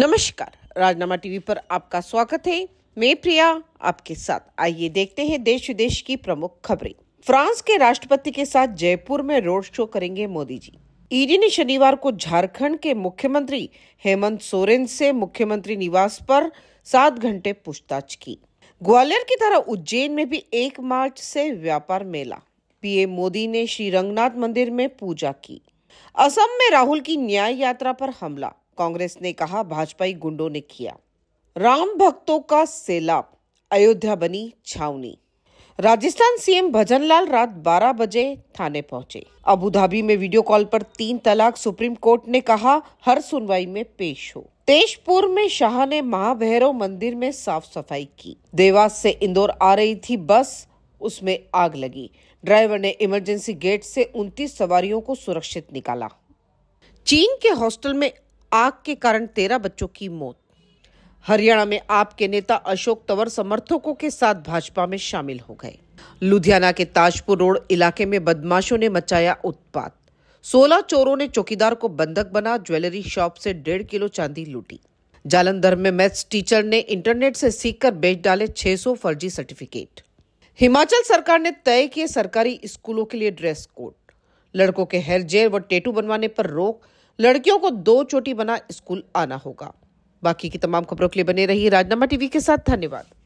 नमस्कार राजनामा टीवी पर आपका स्वागत है मैं प्रिया आपके साथ आइए देखते हैं देश विदेश की प्रमुख खबरें फ्रांस के राष्ट्रपति के साथ जयपुर में रोड शो करेंगे मोदी जी ईडी ने शनिवार को झारखंड के मुख्यमंत्री हेमंत सोरेन से मुख्यमंत्री निवास पर सात घंटे पूछताछ की ग्वालियर की तरह उज्जैन में भी एक मार्च से व्यापार मेला पीएम मोदी ने श्री रंगनाथ मंदिर में पूजा की असम में राहुल की न्याय यात्रा पर हमला कांग्रेस ने कहा भाजपाई गुंडों ने किया राम भक्तों का सैलाब अयोध्या बनी छावनी राजस्थान सीएम भजनलाल रात 12 बजे थाने पहुंचे अबू धाबी में वीडियो कॉल पर तीन तलाक सुप्रीम कोर्ट ने कहा हर सुनवाई में पेश हो तेजपुर में शाह ने महाभैरव मंदिर में साफ सफाई की देवास से इंदौर आ रही थी बस उसमें आग लगी ड्राइवर ने इमरजेंसी गेट से 29 सवारियों को सुरक्षित निकाला चीन के हॉस्टल में आग के कारण तेरह बच्चों की मौत हरियाणा में आप के नेता अशोक तंवर समर्थकों के साथ भाजपा में शामिल हो गए लुधियाना के ताजपुर रोड इलाके में बदमाशों ने मचाया उत्पात सोलह चोरों ने चौकीदार को बंधक बना ज्वेलरी शॉप से डेढ़ किलो चांदी लूटी जालंधर में मैथ्स टीचर ने इंटरनेट से सीखकर बेच डाले 600 फर्जी सर्टिफिकेट हिमाचल सरकार ने तय किए सरकारी स्कूलों के लिए ड्रेस कोड लड़कों के हेयर जेल व टेटू बनवाने पर रोक लड़कियों को दो चोटी बना स्कूल आना होगा बाकी की तमाम खबरों के लिए बने रही राजनामा टीवी के साथ धन्यवाद